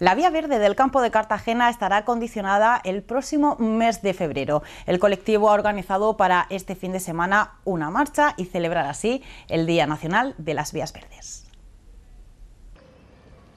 La vía verde del campo de Cartagena estará condicionada el próximo mes de febrero. El colectivo ha organizado para este fin de semana una marcha y celebrar así el Día Nacional de las Vías Verdes.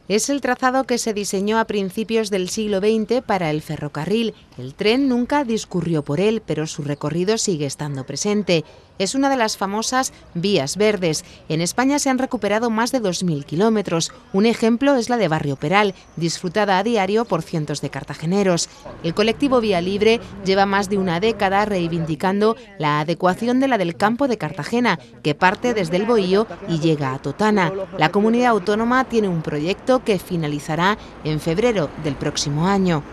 Es el trazado que se diseñó a principios del siglo XX para el ferrocarril. El tren nunca discurrió por él, pero su recorrido sigue estando presente es una de las famosas vías verdes. En España se han recuperado más de 2.000 kilómetros. Un ejemplo es la de Barrio Peral, disfrutada a diario por cientos de cartageneros. El colectivo Vía Libre lleva más de una década reivindicando la adecuación de la del campo de Cartagena, que parte desde el Boío y llega a Totana. La comunidad autónoma tiene un proyecto que finalizará en febrero del próximo año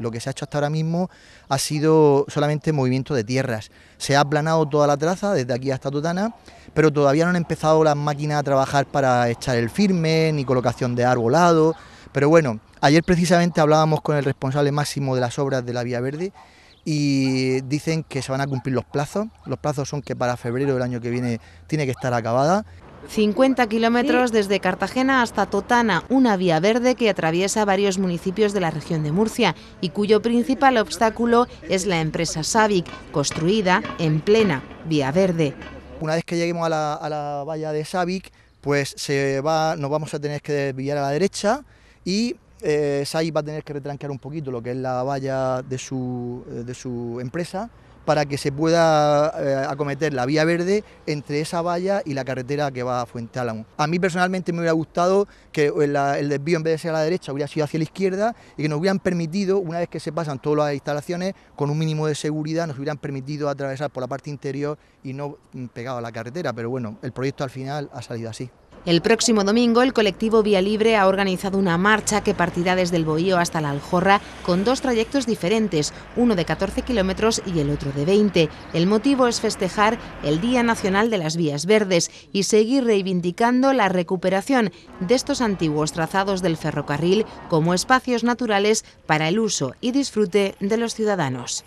lo que se ha hecho hasta ahora mismo ha sido solamente movimiento de tierras. Se ha aplanado toda la traza desde aquí hasta Totana, pero todavía no han empezado las máquinas a trabajar para echar el firme, ni colocación de arbolado. Pero bueno, ayer precisamente hablábamos con el responsable máximo de las obras de la Vía Verde y dicen que se van a cumplir los plazos. Los plazos son que para febrero del año que viene tiene que estar acabada. 50 kilómetros desde Cartagena hasta Totana, una vía verde que atraviesa varios municipios de la región de Murcia y cuyo principal obstáculo es la empresa Savic, construida en plena vía verde. Una vez que lleguemos a la, valla de Savic, pues se va, nos vamos a tener que desviar a la derecha y eh, SAI va a tener que retranquear un poquito lo que es la valla de su, eh, empresa para que se pueda eh, acometer la vía verde entre esa valla y la carretera que va a Fuente Álamo. A mí personalmente me hubiera gustado que el, eh, el, desvío en vez de ser a la derecha hubiera sido hacia la izquierda y que nos hubieran permitido, una vez que se pasan todas las instalaciones, con un mínimo de seguridad, nos hubieran permitido atravesar por la parte interior y no mm, pegado a la carretera. Pero bueno, el proyecto al final ha salido así. El próximo domingo el colectivo Vía Libre ha organizado una marcha que partirá desde el Bohío hasta la Aljorra con dos trayectos diferentes, uno de 14 kilómetros y el otro de 20. El motivo es festejar el Día Nacional de las Vías Verdes y seguir reivindicando la recuperación de estos antiguos trazados del ferrocarril como espacios naturales para el uso y disfrute de los ciudadanos.